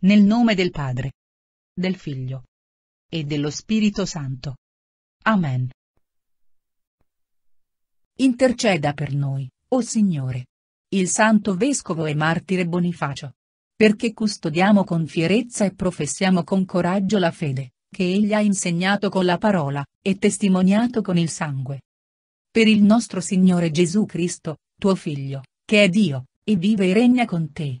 Nel nome del Padre, del Figlio e dello Spirito Santo. Amen. Interceda per noi, o oh Signore. Il Santo Vescovo e Martire Bonifacio. Perché custodiamo con fierezza e professiamo con coraggio la fede, che Egli ha insegnato con la parola, e testimoniato con il sangue. Per il nostro Signore Gesù Cristo, tuo Figlio, che è Dio, e vive e regna con te,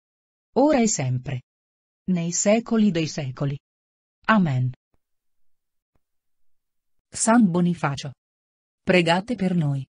ora e sempre. Nei secoli dei secoli. Amen. San Bonifacio. Pregate per noi.